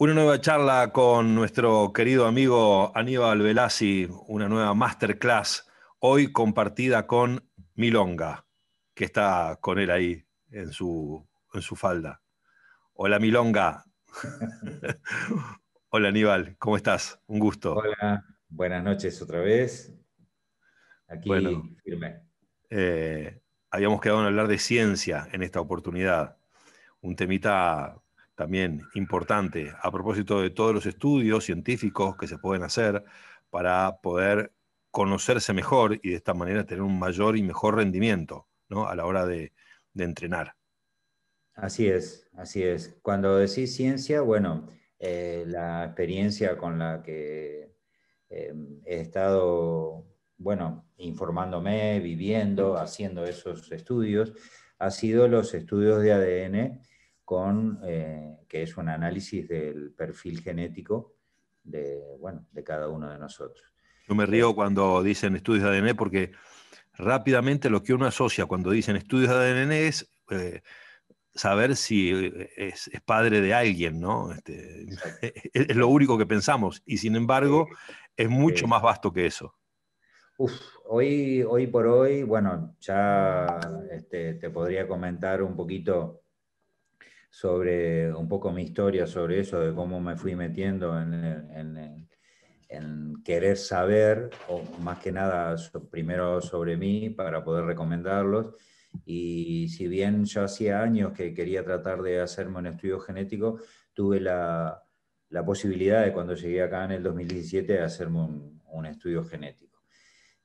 Una nueva charla con nuestro querido amigo Aníbal Velasi, una nueva masterclass, hoy compartida con Milonga, que está con él ahí en su, en su falda. Hola Milonga. Hola Aníbal, ¿cómo estás? Un gusto. Hola, buenas noches otra vez. Aquí firme. Eh, habíamos quedado en hablar de ciencia en esta oportunidad, un temita también importante a propósito de todos los estudios científicos que se pueden hacer para poder conocerse mejor y de esta manera tener un mayor y mejor rendimiento a la hora de, entrenar. Así es, así es. Cuando decís ciencia, bueno, eh, la experiencia con la que eh, he estado, bueno, informándome, viviendo, haciendo esos estudios, ha sido los estudios de ADN con, eh, que es un análisis del perfil genético de, bueno, de cada uno de nosotros. Yo me río cuando dicen estudios de ADN porque rápidamente lo que uno asocia cuando dicen estudios de ADN es eh, saber si eh, es, padre de alguien, ¿no? Este, es, lo único que pensamos y sin embargo es mucho más vasto que eso. Uf, hoy, hoy por hoy, bueno, ya este, te podría comentar un poquito sobre un poco mi historia, sobre eso, de cómo me fui metiendo en, querer saber, o más que nada primero sobre mí para poder recomendarlos. Y si bien yo hacía años que quería tratar de hacerme un estudio genético, tuve la, posibilidad de cuando llegué acá en el 2017 de hacerme un, estudio genético.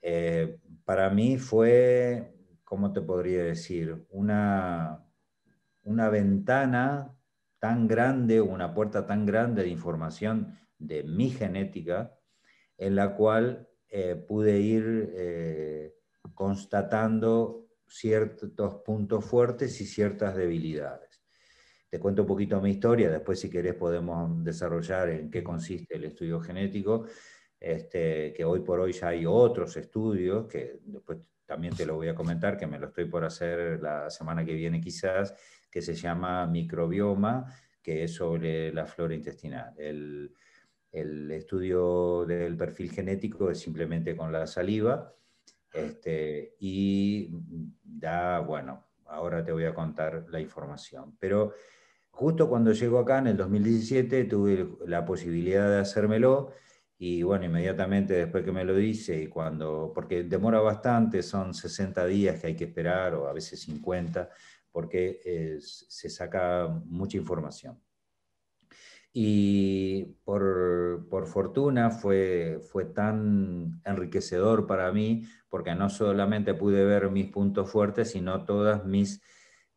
Eh, para mí fue, ¿cómo te podría decir? Una, una ventana tan grande, una puerta tan grande de información de mi genética, en la cual eh, pude ir eh, constatando ciertos puntos fuertes y ciertas debilidades. Te cuento un poquito mi historia, después si querés podemos desarrollar en qué consiste el estudio genético, este, que hoy por hoy ya hay otros estudios, que después también te lo voy a comentar, que me lo estoy por hacer la semana que viene quizás, que se llama microbioma, que es sobre la flora intestinal. El, estudio del perfil genético es simplemente con la saliva este, y da, bueno, ahora te voy a contar la información. Pero justo cuando llego acá en el 2017 tuve la posibilidad de hacérmelo y bueno, inmediatamente después que me lo dice, y cuando, porque demora bastante, son 60 días que hay que esperar, o a veces 50, porque eh, se saca mucha información. Y por, fortuna fue, fue tan enriquecedor para mí, porque no solamente pude ver mis puntos fuertes, sino todas mis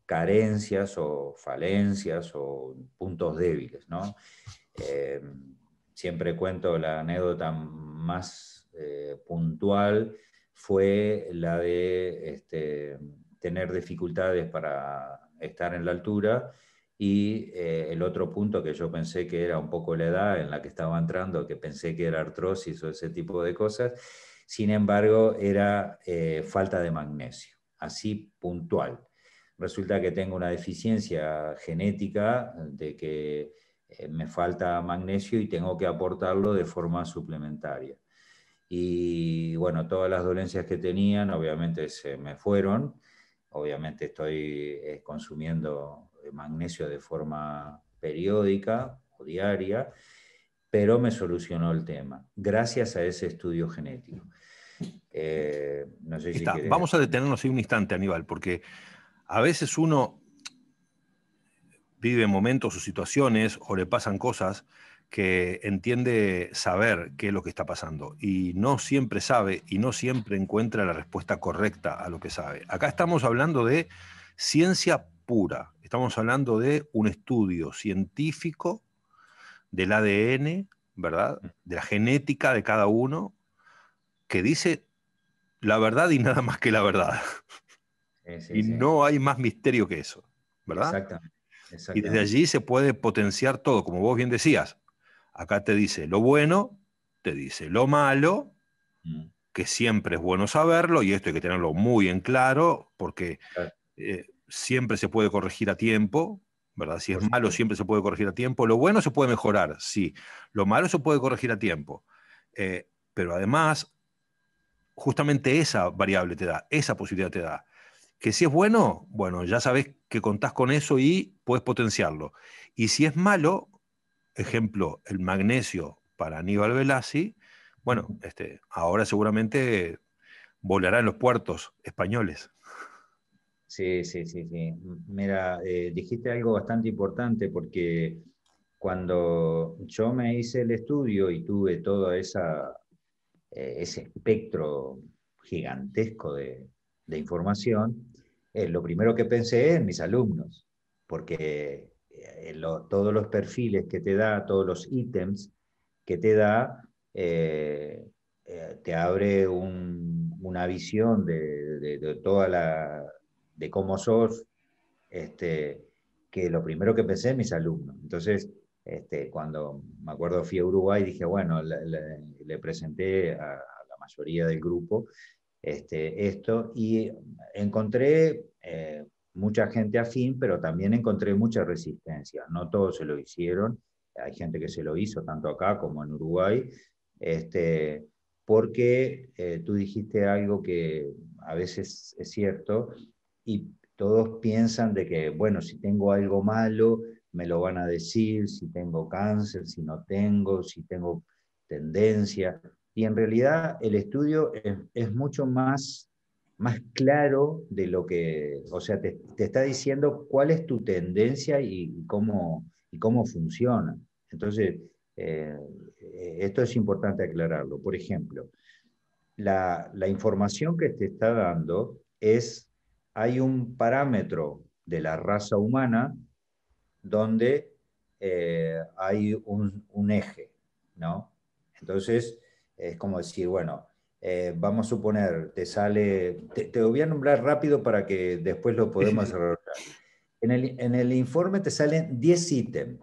carencias o falencias o puntos débiles, ¿no? Em, siempre cuento la anécdota más eh, puntual, fue la de este, tener dificultades para estar en la altura y eh, el otro punto que yo pensé que era un poco la edad en la que estaba entrando, que pensé que era artrosis o ese tipo de cosas, sin embargo era eh, falta de magnesio, así puntual. Resulta que tengo una deficiencia genética de que eh, me falta magnesio y tengo que aportarlo de forma suplementaria. Y bueno, todas las dolencias que tenían obviamente se me fueron. Obviamente estoy eh, consumiendo eh, magnesio de forma periódica o diaria, pero me solucionó el tema, gracias a ese estudio genético. vamos a detenernos ahí un instante, Aníbal, porque a veces uno vive momentos o situaciones o le pasan cosas que entiende saber qué es lo que está pasando y no siempre sabe y no siempre encuentra la respuesta correcta a lo que sabe. Acá estamos hablando de ciencia pura, estamos hablando de un estudio científico del ADN, ¿verdad? Mm. De la genética de cada uno que dice la verdad y nada más que la verdad. y no hay más misterio que eso, ¿verdad? Exactamente. Y desde allí se puede potenciar todo, como vos bien decías. Acá te dice lo bueno, te dice lo malo, mm. que siempre es bueno saberlo, y esto hay que tenerlo muy en claro, porque eh, siempre se puede corregir a tiempo, ¿verdad? Si es malo, siempre se puede corregir a tiempo. Lo bueno se puede mejorar, sí. Lo malo se puede corregir a tiempo. Eh, pero además, justamente esa variable te da, esa posibilidad te da. Que si es bueno, bueno, ya sabes que contás con eso y puedes potenciarlo. Y si es malo, ejemplo, el magnesio para Aníbal Velazzi, bueno, este, ahora seguramente volará en los puertos españoles. Sí, sí, sí, sí. Mira, eh, dijiste algo bastante importante porque cuando yo me hice el estudio y tuve todo esa, eh, ese espectro gigantesco de, de información, eh, lo primero que pensé en mis alumnos, porque eh, todos los perfiles que te da, todos los ítems que te da, eh, eh, te abre una visión de, toda la, de cómo sos, este, que lo primero que pensé en mis alumnos. Entonces, este, cuando me acuerdo fui a Uruguay, dije, bueno, le, presenté a, la mayoría del grupo este, esto y encontré eh, mucha gente afín, pero también encontré mucha resistencia. No todos se lo hicieron, hay gente que se lo hizo tanto acá como en Uruguay, este, porque eh, tú dijiste algo que a veces es cierto y todos piensan de que, bueno, si tengo algo malo, me lo van a decir, si tengo cáncer, si no tengo, si tengo tendencia y en realidad el estudio es, mucho más, más claro de lo que, o sea, te, está diciendo cuál es tu tendencia y cómo, y cómo funciona. Entonces, eh, esto es importante aclararlo. Por ejemplo, la, información que te está dando es, hay un parámetro de la raza humana donde eh, hay un, un, eje, ¿no? Entonces, es como decir, bueno, eh, vamos a suponer, te sale, te, voy a nombrar rápido para que después lo podemos desarrollar. En el, informe te salen 10 ítems.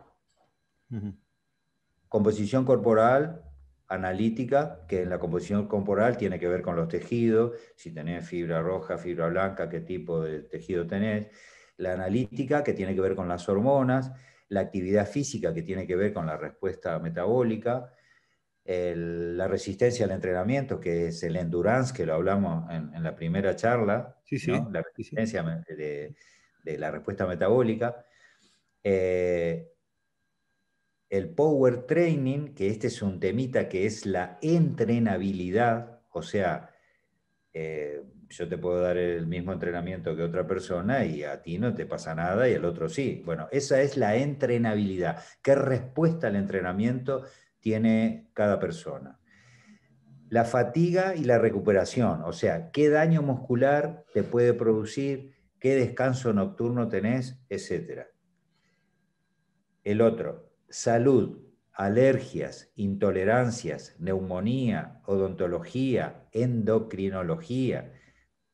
Composición corporal, analítica, que en la composición corporal tiene que ver con los tejidos, si tenés fibra roja, fibra blanca, qué tipo de tejido tenés, la analítica, que tiene que ver con las hormonas, la actividad física, que tiene que ver con la respuesta metabólica, la resistencia al entrenamiento, que es el endurance, que lo hablamos en, la primera charla, la resistencia de, la respuesta metabólica, eh, el power training, que este es un temita que es la entrenabilidad, o sea, eh, yo te puedo dar el mismo entrenamiento que otra persona y a ti no te pasa nada y al otro sí. Bueno, esa es la entrenabilidad. ¿Qué respuesta al entrenamiento tiene cada persona. La fatiga y la recuperación, o sea, qué daño muscular te puede producir, qué descanso nocturno tenés, etc. El otro, salud, alergias, intolerancias, neumonía, odontología, endocrinología.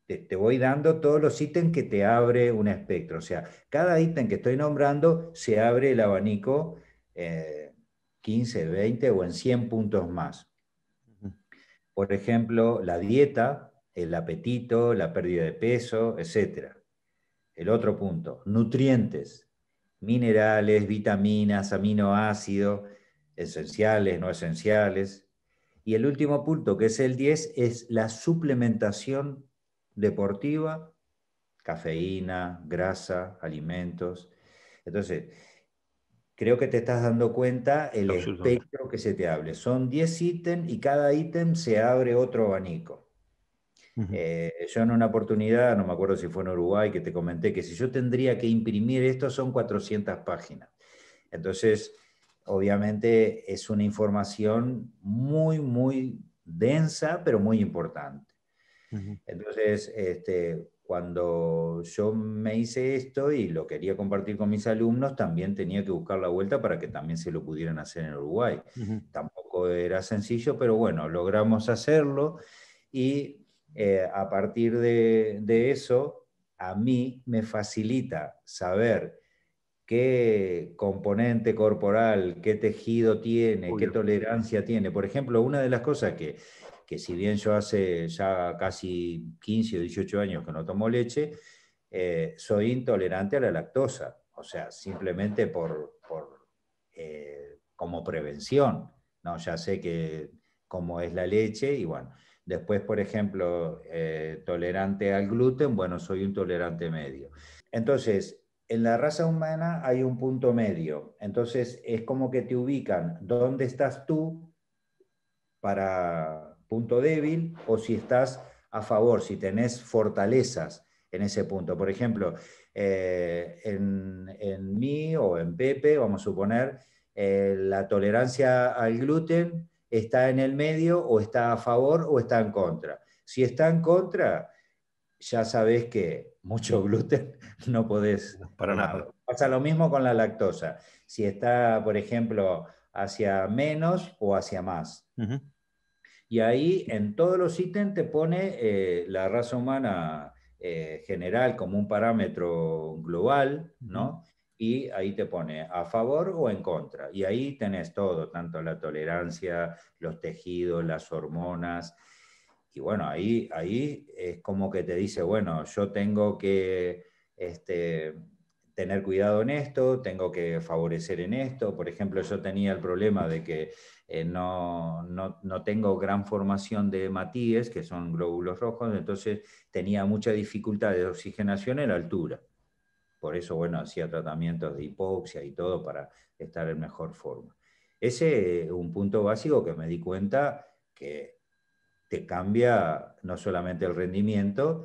Te, voy dando todos los ítems que te abre un espectro. O sea, cada ítem que estoy nombrando se abre el abanico. Eh, 15, 20 o en 100 puntos más. Por ejemplo, la dieta, el apetito, la pérdida de peso, etc. El otro punto, nutrientes, minerales, vitaminas, aminoácidos, esenciales, no esenciales. Y el último punto, que es el 10, es la suplementación deportiva, cafeína, grasa, alimentos. Entonces, creo que te estás dando cuenta el espectro que se te hable. Son 10 ítems y cada ítem se abre otro abanico. Eh, yo en una oportunidad, no me acuerdo si fue en Uruguay, que te comenté que si yo tendría que imprimir esto son 400 páginas. Entonces, obviamente es una información muy, muy densa, pero muy importante. Entonces, este, cuando yo me hice esto y lo quería compartir con mis alumnos, también tenía que buscar la vuelta para que también se lo pudieran hacer en Uruguay. Tampoco era sencillo, pero bueno, logramos hacerlo y eh, a partir de, eso, a mí me facilita saber qué componente corporal, qué tejido tiene, qué tolerancia tiene. Por ejemplo, una de las cosas que que si bien yo hace ya casi 15 o 18 años que no tomo leche, eh, soy intolerante a la lactosa, o sea, simplemente por, por eh, como prevención, ¿no? Ya sé que cómo es la leche y bueno, después, por ejemplo, eh, tolerante al gluten, bueno, soy un tolerante medio. Entonces, en la raza humana hay un punto medio, entonces es como que te ubican dónde estás tú para punto débil o si estás a favor, si tenés fortalezas en ese punto. Por ejemplo, eh, en, mí o en Pepe, vamos a suponer, eh, la tolerancia al gluten está en el medio o está a favor o está en contra. Si está en contra, ya sabes que mucho gluten no podés. Para nada. Pasa lo mismo con la lactosa. Si está, por ejemplo, hacia menos o hacia más. Y ahí en todos los ítems te pone eh, la raza humana eh, general como un parámetro global, ¿no? Y ahí te pone a favor o en contra. Y ahí tenés todo, tanto la tolerancia, los tejidos, las hormonas. Y bueno, ahí, ahí es como que te dice, bueno, yo tengo que este, tener cuidado en esto, tengo que favorecer en esto. Por ejemplo, yo tenía el problema de que eh, no, no, no, tengo gran formación de matíes, que son glóbulos rojos, entonces tenía mucha dificultad de oxigenación en la altura. Por eso, bueno, hacía tratamientos de hipoxia y todo para estar en mejor forma. Ese es un punto básico que me di cuenta que te cambia no solamente el rendimiento,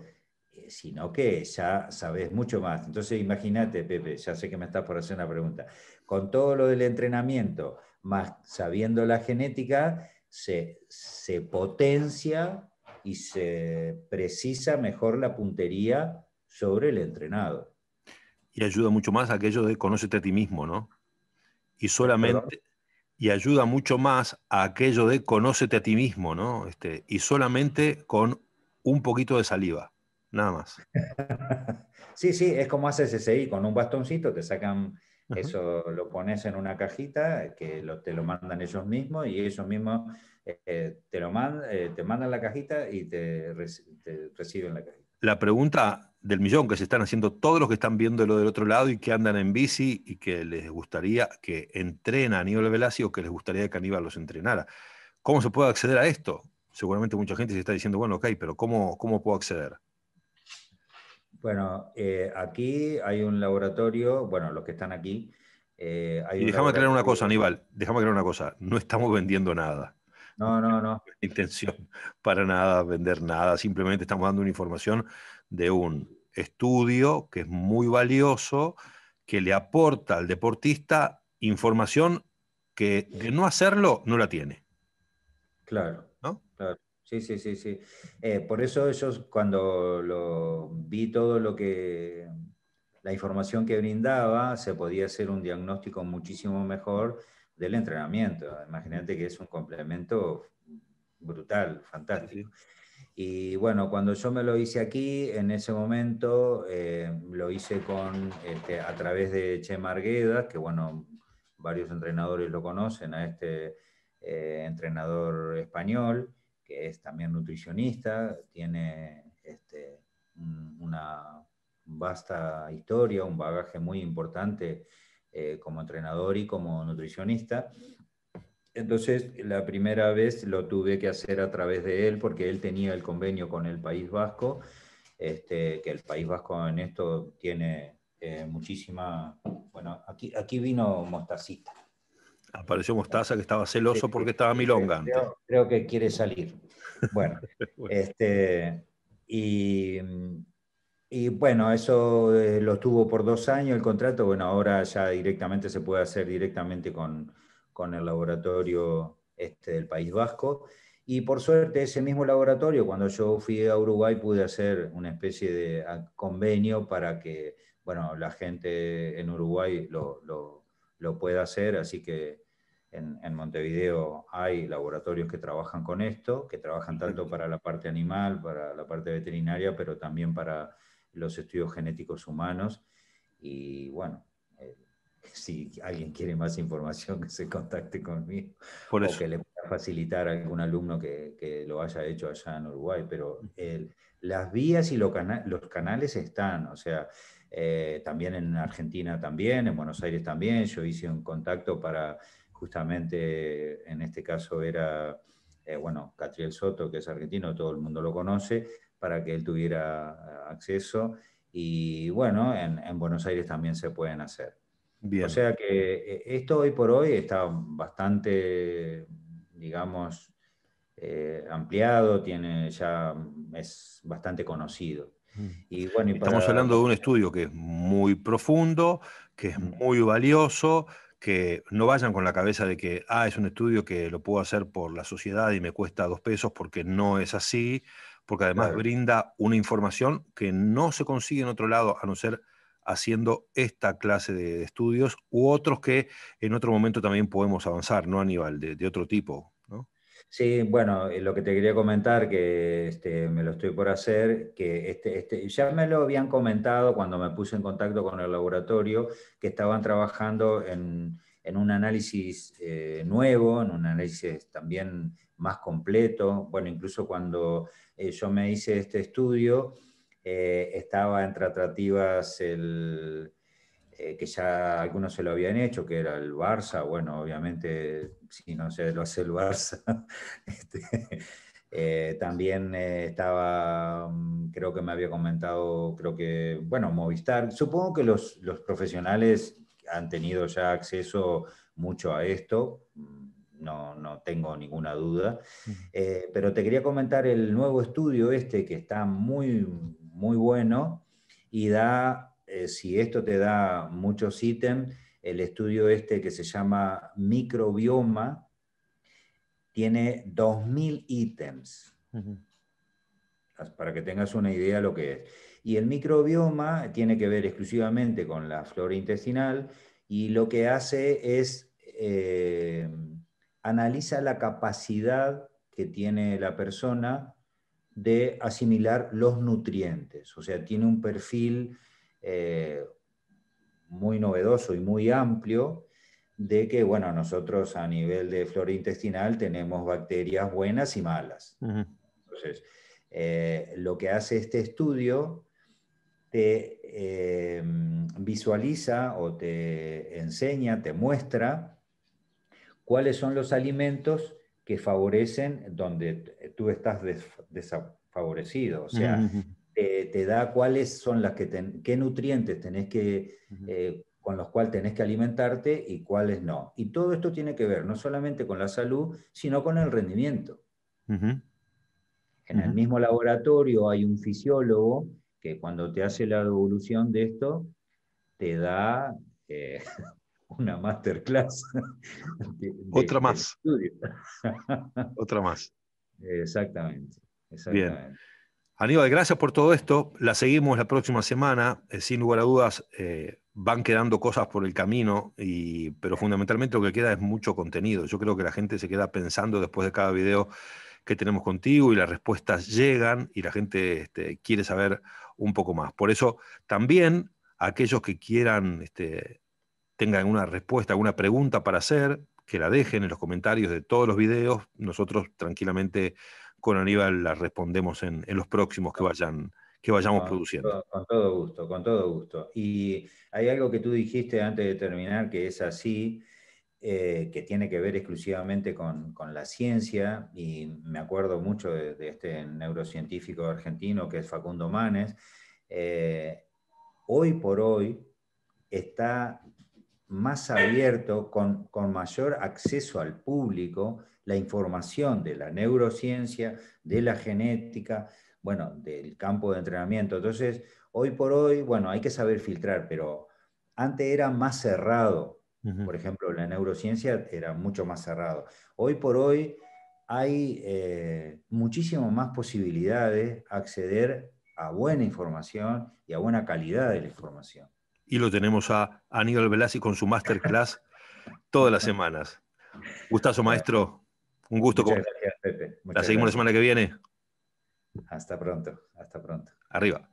eh, sino que ya sabes mucho más. Entonces, imagínate, Pepe, ya sé que me estás por hacer una pregunta. Con todo lo del entrenamiento, más sabiendo la genética, se, potencia y se precisa mejor la puntería sobre el entrenado. Y ayuda mucho más aquello de conócete a ti mismo, ¿no? Y solamente. Y ayuda mucho más a aquello de conócete a ti mismo, ¿no? Este, y solamente con un poquito de saliva nada más. sí, sí, es como hace SSI, con un bastoncito te sacan eso, lo pones en una cajita que te lo mandan ellos mismos y ellos mismos eh, te, lo eh, te mandan la cajita y te, reciben la cajita. La pregunta del millón que se están haciendo todos los que están viendo lo del otro lado y que andan en bici y que les gustaría que entrena a Aníbal Velázquez o que les gustaría que Aníbal los entrenara. ¿Cómo se puede acceder a esto? Seguramente mucha gente se está diciendo, bueno, ok, pero ¿cómo, cómo puedo acceder? Bueno, eh, aquí hay un laboratorio, bueno, los que están aquí. Eh, y déjame aclarar una cosa, Aníbal, déjame aclarar una cosa, no estamos vendiendo nada. No, no, no. intención para nada vender nada, simplemente estamos dando una información de un estudio que es muy valioso, que le aporta al deportista información que de no hacerlo no la tiene. Claro. ¿No? Claro. Sí, sí, sí, sí. Eh, por eso yo cuando lo, vi todo lo que, la información que brindaba, se podía hacer un diagnóstico muchísimo mejor del entrenamiento. Imagínate que es un complemento brutal, fantástico. Y bueno, cuando yo me lo hice aquí, en ese momento eh, lo hice con, este, a través de Che Margueda, que bueno, varios entrenadores lo conocen, a este eh, entrenador español que es también nutricionista, tiene este, una vasta historia, un bagaje muy importante eh, como entrenador y como nutricionista. Entonces, la primera vez lo tuve que hacer a través de él porque él tenía el convenio con el País Vasco, este, que el País Vasco en esto tiene eh, muchísima... Bueno, aquí, aquí vino Mostacita. Apareció Mostaza que estaba celoso porque estaba milonga Creo, que quiere salir. Bueno, Este, y, bueno, eso eh, lo tuvo por dos años el contrato. Bueno, ahora ya directamente se puede hacer directamente con, el laboratorio este del País Vasco. Y por suerte, ese mismo laboratorio, cuando yo fui a Uruguay, pude hacer una especie de convenio para que bueno, la gente en Uruguay lo lo pueda hacer, así que en, Montevideo hay laboratorios que trabajan con esto, que trabajan tanto para la parte animal, para la parte veterinaria, pero también para los estudios genéticos humanos. Y bueno, eh, si alguien quiere más información, que se contacte conmigo Por que le pueda facilitar a algún alumno que, lo haya hecho allá en Uruguay. Pero las vías y los canales están, o sea, eh, también en Argentina también, en Buenos Aires también. Yo hice un contacto para justamente, en este caso era, eh, bueno, Catriel Soto, que es argentino, todo el mundo lo conoce, para que él tuviera eh, acceso. Y bueno, en, Buenos Aires también se pueden hacer. O sea que esto hoy por hoy está bastante, digamos, ampliado, tiene ya es bastante conocido. Mm. Y bueno, Estamos hablando de un estudio que es muy profundo, que es mm. muy valioso, que no vayan con la cabeza de que, ah, es un estudio que lo puedo hacer por la sociedad y me cuesta dos pesos porque no es así, porque además brinda una información que no se consigue en otro lado a no ser haciendo esta clase de, estudios u otros que en otro momento también podemos avanzar, ¿no, Aníbal? nivel de otro tipo. Sí, bueno, eh, lo que te quería comentar, que este, me lo estoy por hacer, que este, este, ya me lo habían comentado cuando me puse en contacto con el laboratorio, que estaban trabajando en, un análisis eh, nuevo, en un análisis también más completo. Bueno, incluso cuando eh, yo me hice este estudio, estaba entre tratativas el eh, que ya algunos se lo habían hecho, que era el Barça, bueno, obviamente si no se lo hace el Barça, este, eh, también eh, estaba, mm, creo que me había comentado, creo que, bueno, Movistar. Supongo que los, profesionales han tenido ya acceso mucho a esto, mm, no, no tengo ninguna duda. pero te quería comentar el nuevo estudio este que está muy, muy bueno y da eh, si esto te da muchos ítems, el estudio este que se llama microbioma tiene 2.000 ítems, para que tengas una idea de lo que es. Y el microbioma tiene que ver exclusivamente con la flora intestinal y lo que hace es eh, analiza la capacidad que tiene la persona de asimilar los nutrientes, o sea, tiene un perfil eh, muy novedoso y muy amplio de que, bueno, nosotros a nivel de flora intestinal tenemos bacterias buenas y malas. Entonces, eh, lo que hace este estudio te eh, visualiza o te enseña, te muestra cuáles son los alimentos que favorecen donde tú estás desfavorecido. O sea, eh, te da cuáles son las que, qué nutrientes tenés que, eh, con los cuales tenés que alimentarte y cuáles no. Y todo esto tiene que ver no solamente con la salud, sino con el rendimiento. En el mismo laboratorio hay un fisiólogo que cuando te hace la evolución de esto, te da eh, una masterclass. Otra más. Otra más. Exactamente. exactamente. Aníbal, gracias por todo esto. La seguimos la próxima semana. Eh, sin lugar a dudas, eh, van quedando cosas por el camino, y, pero fundamentalmente lo que queda es mucho contenido. Yo creo que la gente se queda pensando después de cada video que tenemos contigo y las respuestas llegan y la gente este, quiere saber un poco más. Por eso también aquellos que quieran, este, tengan una respuesta, alguna pregunta para hacer, que la dejen en los comentarios de todos los videos. Nosotros tranquilamente con Aníbal la respondemos en, los próximos que vayan que vayamos produciendo. Con, todo gusto, con todo gusto. Y hay algo que tú dijiste antes de terminar que es así, eh, que tiene que ver exclusivamente con, la ciencia, y me acuerdo mucho de, este neurocientífico argentino que es Facundo Manes, eh, hoy por hoy está más abierto, con, con mayor acceso al público, la información de la neurociencia, de la genética, bueno, del campo de entrenamiento. Entonces, hoy por hoy, bueno, hay que saber filtrar, pero antes era más cerrado. Por ejemplo, la neurociencia era mucho más cerrado. Hoy por hoy hay eh, muchísimas más posibilidades acceder a buena información y a buena calidad de la información. Y lo tenemos a Aníbal Velázquez con su masterclass todas las semanas. Gustazo, maestro. Un gusto. Muchas gracias, Pepe. la seguimos la semana que viene. Hasta pronto, hasta pronto. Arriba.